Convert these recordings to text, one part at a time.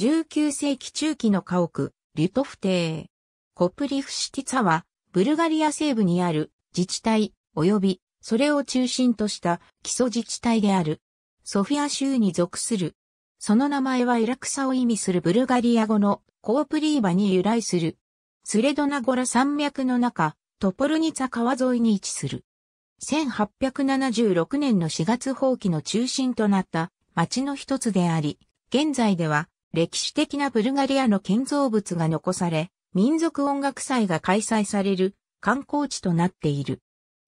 19世紀中期の家屋、リュトフ邸。コプリフシティツァは、ブルガリア西部にある自治体、及び、それを中心とした基礎自治体である。ソフィア州に属する。その名前はイラクサを意味するブルガリア語のコープリーバに由来する。スレドナゴラ山脈の中、トポルニツァ川沿いに位置する。1876年の4月放棄の中心となった町の一つであり、現在では歴史的なブルガリアの建造物が残され、民族音楽祭が開催される観光地となっている。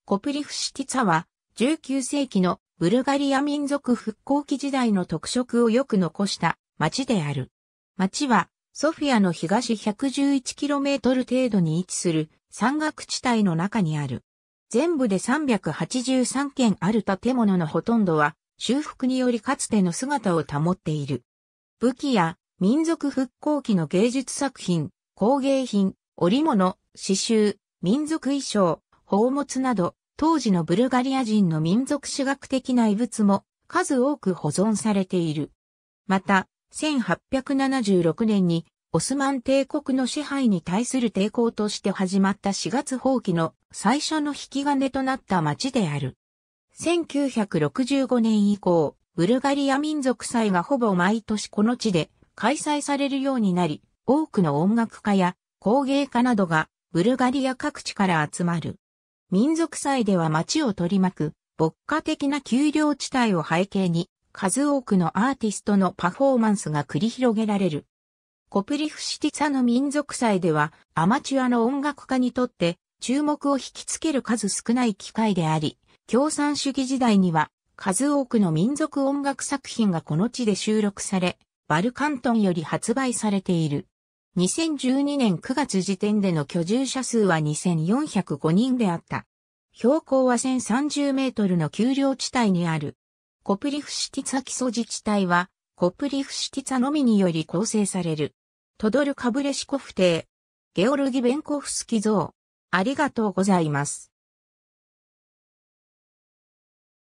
コプリフシティツァは19世紀のブルガリア民族復興期時代の特色をよく残した町である。町はソフィアの東 111km 程度に位置する山岳地帯の中にある。全部で383件ある建物のほとんどは修復によりかつての姿を保っている。武器や民族復興期の芸術作品、工芸品、織物、刺繍、民族衣装、宝物など、当時のブルガリア人の民族史学的な遺物も数多く保存されている。また、1876年にオスマン帝国の支配に対する抵抗として始まった4月放棄の最初の引き金となった町である。1965年以降、ブルガリア民族祭がほぼ毎年この地で開催されるようになり、多くの音楽家や工芸家などがブルガリア各地から集まる。民族祭では街を取り巻く、牧歌的な丘陵地帯を背景に、数多くのアーティストのパフォーマンスが繰り広げられる。コプリフシティツァの民族祭では、アマチュアの音楽家にとって、注目を引きつける数少ない機会であり、共産主義時代には数多くの民族音楽作品がこの地で収録され、バルカントンより発売されている。2012年9月時点での居住者数は2405人であった。標高は1030メートルの丘陵地帯にある。コプリフシティツァ基礎自治体は、コプリフシティツァのみにより構成される。トドル・カブレシコフ邸。ゲオルギ・ベンコフスキ像。ありがとうございます。